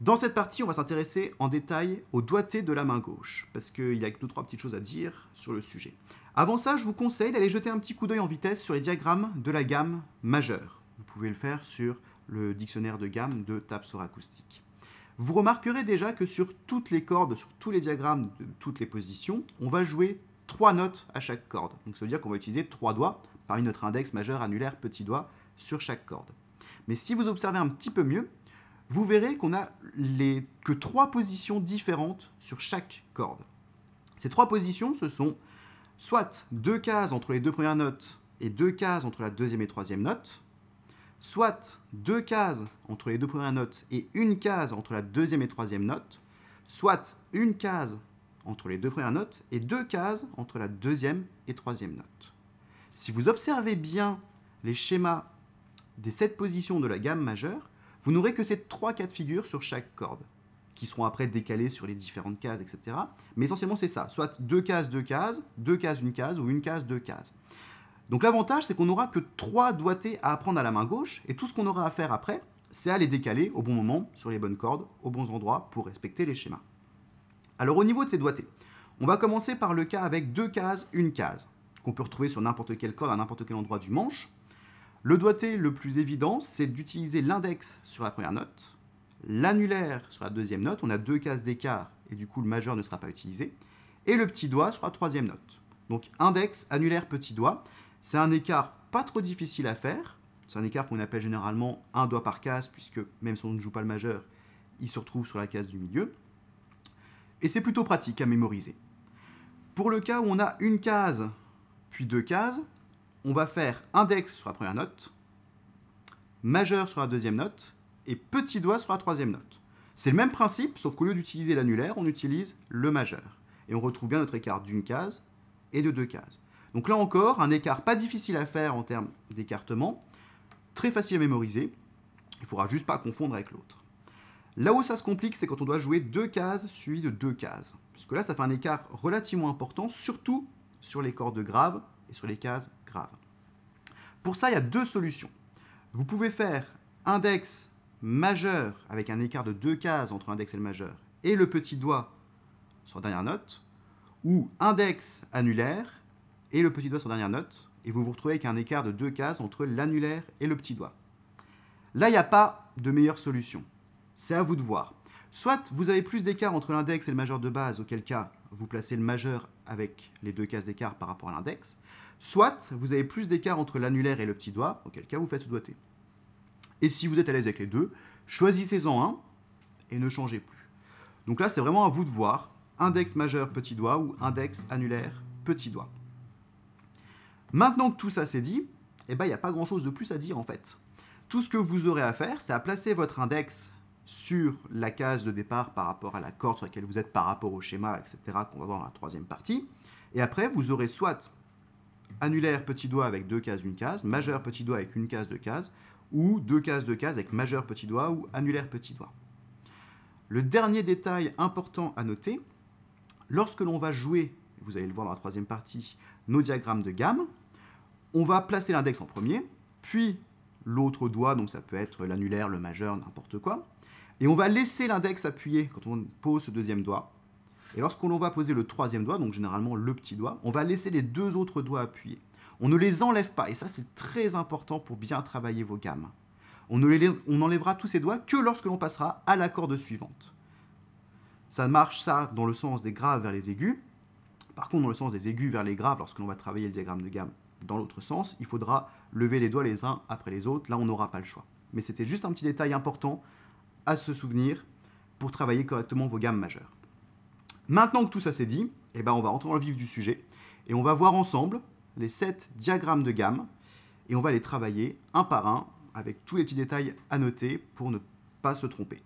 Dans cette partie, on va s'intéresser en détail au doigté de la main gauche, parce qu'il y a deux trois petites choses à dire sur le sujet. Avant ça, je vous conseille d'aller jeter un petit coup d'œil en vitesse sur les diagrammes de la gamme majeure. Vous pouvez le faire sur le dictionnaire de gamme de Tapsor Acoustique. Vous remarquerez déjà que sur toutes les cordes, sur tous les diagrammes de toutes les positions, on va jouer trois notes à chaque corde. Donc ça veut dire qu'on va utiliser trois doigts, parmi notre index majeur, annulaire, petit doigt, sur chaque corde. Mais si vous observez un petit peu mieux, vous verrez qu'on a que trois positions différentes sur chaque corde. Ces trois positions, ce sont soit deux cases entre les deux premières notes et deux cases entre la deuxième et troisième note, soit deux cases entre les deux premières notes et une case entre la deuxième et troisième note, soit une case entre les deux premières notes et deux cases entre la deuxième et troisième note. Si vous observez bien les schémas des sept positions de la gamme majeure, vous n'aurez que ces trois cas de figure sur chaque corde, qui seront après décalés sur les différentes cases, etc. Mais essentiellement, c'est ça soit deux cases, deux cases, deux cases, une case, ou une case, deux cases. Donc l'avantage, c'est qu'on n'aura que trois doigtés à apprendre à la main gauche, et tout ce qu'on aura à faire après, c'est à les décaler au bon moment, sur les bonnes cordes, aux bons endroits, pour respecter les schémas. Alors au niveau de ces doigtés, on va commencer par le cas avec deux cases, une case, qu'on peut retrouver sur n'importe quelle corde à n'importe quel endroit du manche. Le doigté le plus évident, c'est d'utiliser l'index sur la première note, l'annulaire sur la deuxième note, on a deux cases d'écart et du coup le majeur ne sera pas utilisé, et le petit doigt sur la troisième note. Donc index, annulaire, petit doigt, c'est un écart pas trop difficile à faire, c'est un écart qu'on appelle généralement un doigt par case, puisque même si on ne joue pas le majeur, il se retrouve sur la case du milieu, et c'est plutôt pratique à mémoriser. Pour le cas où on a une case, puis deux cases, on va faire index sur la première note, majeur sur la deuxième note, et petit doigt sur la troisième note. C'est le même principe, sauf qu'au lieu d'utiliser l'annulaire, on utilise le majeur. Et on retrouve bien notre écart d'une case et de deux cases. Donc là encore, un écart pas difficile à faire en termes d'écartement, très facile à mémoriser, il ne faudra juste pas confondre avec l'autre. Là où ça se complique, c'est quand on doit jouer deux cases suivies de deux cases. Puisque là, ça fait un écart relativement important, surtout sur les cordes graves sur les cases graves. Pour ça, il y a deux solutions. Vous pouvez faire index majeur avec un écart de deux cases entre l'index et le majeur et le petit doigt sur la dernière note, ou index annulaire et le petit doigt sur la dernière note, et vous vous retrouvez avec un écart de deux cases entre l'annulaire et le petit doigt. Là, il n'y a pas de meilleure solution. C'est à vous de voir. Soit vous avez plus d'écart entre l'index et le majeur de base, auquel cas vous placez le majeur avec les deux cases d'écart par rapport à l'index, soit vous avez plus d'écart entre l'annulaire et le petit doigt, auquel cas vous faites doigté. Et si vous êtes à l'aise avec les deux, choisissez-en un et ne changez plus. Donc là, c'est vraiment à vous de voir, index majeur petit doigt ou index annulaire petit doigt. Maintenant que tout ça c'est dit, eh ben, il n'y a pas grand-chose de plus à dire en fait. Tout ce que vous aurez à faire, c'est à placer votre index sur la case de départ par rapport à la corde sur laquelle vous êtes par rapport au schéma, etc., qu'on va voir dans la troisième partie. Et après, vous aurez soit annulaire petit doigt avec deux cases une case, majeur petit doigt avec une case deux cases, ou deux cases de cases avec majeur petit doigt ou annulaire petit doigt. Le dernier détail important à noter, lorsque l'on va jouer, vous allez le voir dans la troisième partie, nos diagrammes de gamme, on va placer l'index en premier, puis l'autre doigt, donc ça peut être l'annulaire, le majeur, n'importe quoi, et on va laisser l'index appuyé quand on pose ce deuxième doigt. Et lorsqu'on va poser le troisième doigt, donc généralement le petit doigt, on va laisser les deux autres doigts appuyés. On ne les enlève pas, et ça c'est très important pour bien travailler vos gammes. On, ne les, on enlèvera tous ces doigts que lorsque l'on passera à la corde suivante. Ça marche ça dans le sens des graves vers les aigus. Par contre, dans le sens des aigus vers les graves, lorsque l'on va travailler le diagramme de gamme dans l'autre sens, il faudra lever les doigts les uns après les autres. Là, on n'aura pas le choix. Mais c'était juste un petit détail important à se souvenir pour travailler correctement vos gammes majeures. Maintenant que tout ça c'est dit, eh ben on va rentrer dans le vif du sujet et on va voir ensemble les 7 diagrammes de gamme et on va les travailler un par un avec tous les petits détails à noter pour ne pas se tromper.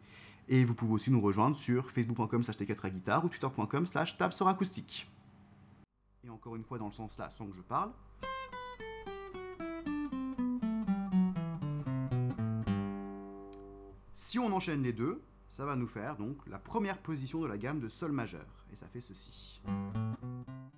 Et vous pouvez aussi nous rejoindre sur facebook.com slash t 4 guitare ou twitter.com slash Et encore une fois dans le sens là sans que je parle, Si on enchaîne les deux, ça va nous faire donc la première position de la gamme de Sol majeur. Et ça fait ceci.